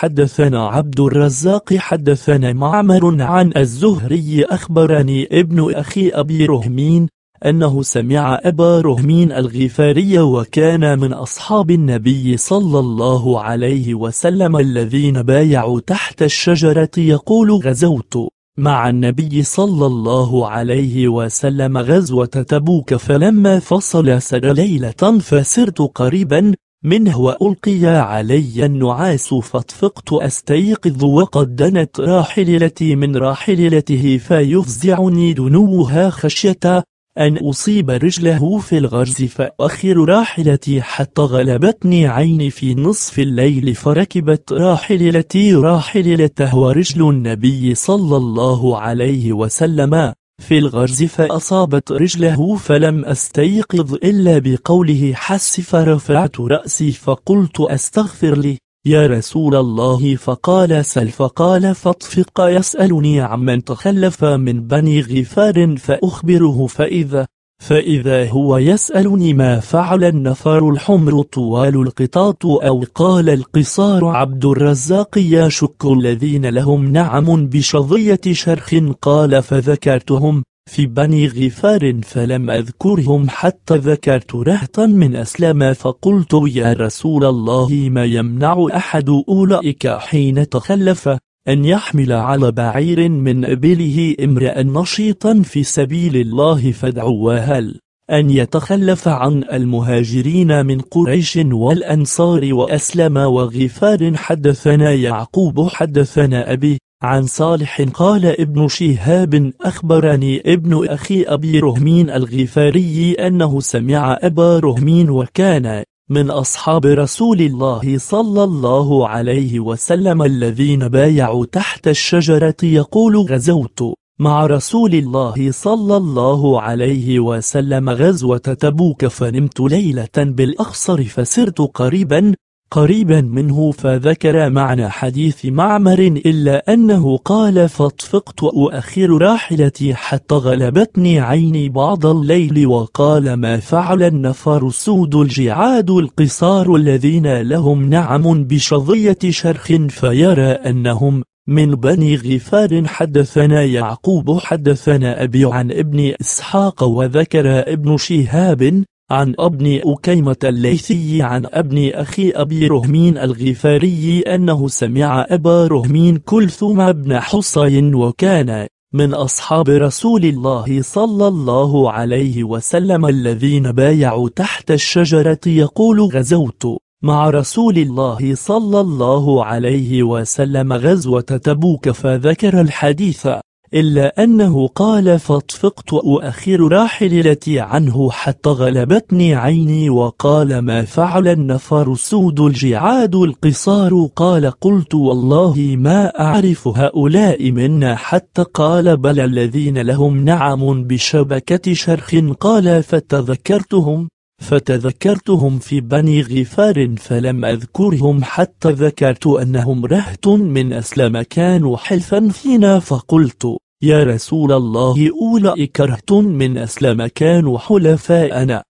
حدثنا عبد الرزاق حدثنا معمر عن الزهري أخبرني ابن أخي أبي رهمين أنه سمع أبا رهمين الغفاري وكان من أصحاب النبي صلى الله عليه وسلم الذين بايعوا تحت الشجرة يقول غزوت مع النبي صلى الله عليه وسلم غزوة تبوك فلما فصل سر ليلة فسرت قريبا منه وألقي علي النعاس فاطفقت أستيقظ وقد دنت راحلتي من راحلته فيفزعني دنوها خشية أن أصيب رجله في الغرز فأخر راحلتي حتى غلبتني عيني في نصف الليل فركبت راحلتي راحلته ورجل النبي صلى الله عليه وسلم في الغرز فأصابت رجله فلم أستيقظ إلا بقوله حس فرفعت رأسي فقلت أستغفر لي يا رسول الله فقال سل فقال فاطفق يسألني عمن تخلف من بني غفار فأخبره فإذا فإذا هو يسألني ما فعل النفر الحمر طوال القطاط أو قال القصار عبد الرزاق يشك الذين لهم نعم بشظية شرخ قال فذكرتهم في بني غفار فلم أذكرهم حتى ذكرت رهطا من أسلم فقلت يا رسول الله ما يمنع أحد أولئك حين تخلف أن يحمل على بعير من إبله امرأ نشيطا في سبيل الله فادعوا أن يتخلف عن المهاجرين من قريش والأنصار وأسلم وغفار حدثنا يعقوب حدثنا أبي عن صالح قال ابن شهاب أخبرني ابن أخي أبي رهمين الغفاري أنه سمع أبا رهمين وكان من أصحاب رسول الله صلى الله عليه وسلم الذين بايعوا تحت الشجرة يقول غزوت مع رسول الله صلى الله عليه وسلم غزوة تبوك فنمت ليلة بالأخصر فسرت قريبا قريبا منه فذكر معنى حديث معمر إلا أنه قال فاطفقت أؤخر راحلتي حتى غلبتني عيني بعض الليل وقال ما فعل النفر السود الجعاد القصار الذين لهم نعم بشظية شرخ فيرى أنهم من بني غفار حدثنا يعقوب حدثنا أبي عن ابن إسحاق وذكر ابن شهاب عن ابن أكيمة الليثي عن ابن أخي أبي رهمين الغفاري أنه سمع أبا رهمين كلثوم بن حصين وكان من أصحاب رسول الله صلى الله عليه وسلم الذين بايعوا تحت الشجرة يقول غزوت مع رسول الله صلى الله عليه وسلم غزوة تبوك فذكر الحديث إلا أنه قال فاطفقت أؤخر راحلتي عنه حتى غلبتني عيني وقال ما فعل النفر السود الجعاد القصار قال قلت والله ما أعرف هؤلاء منا حتى قال بل الذين لهم نعم بشبكة شرخ قال فتذكرتهم فتذكرتهم في بني غفار فلم أذكرهم حتى ذكرت أنهم رهت من أسلم كانوا حلفا فينا فقلت يا رسول الله أولئك رهت من أسلم كانوا حلفاءنا